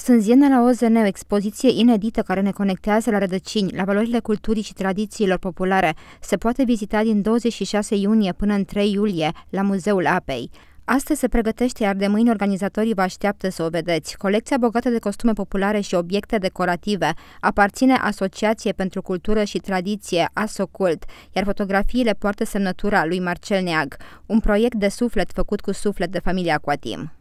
Sunt ziene la OZN, o expoziție inedită care ne conectează la rădăcini, la valorile culturii și tradițiilor populare. Se poate vizita din 26 iunie până în 3 iulie la Muzeul Apei. Astăzi se pregătește, iar de mâine organizatorii vă așteaptă să o vedeți. Colecția bogată de costume populare și obiecte decorative aparține Asociației pentru Cultură și Tradiție, ASOCULT, iar fotografiile poartă semnătura lui Marcel Neag, un proiect de suflet făcut cu suflet de familia Coatim.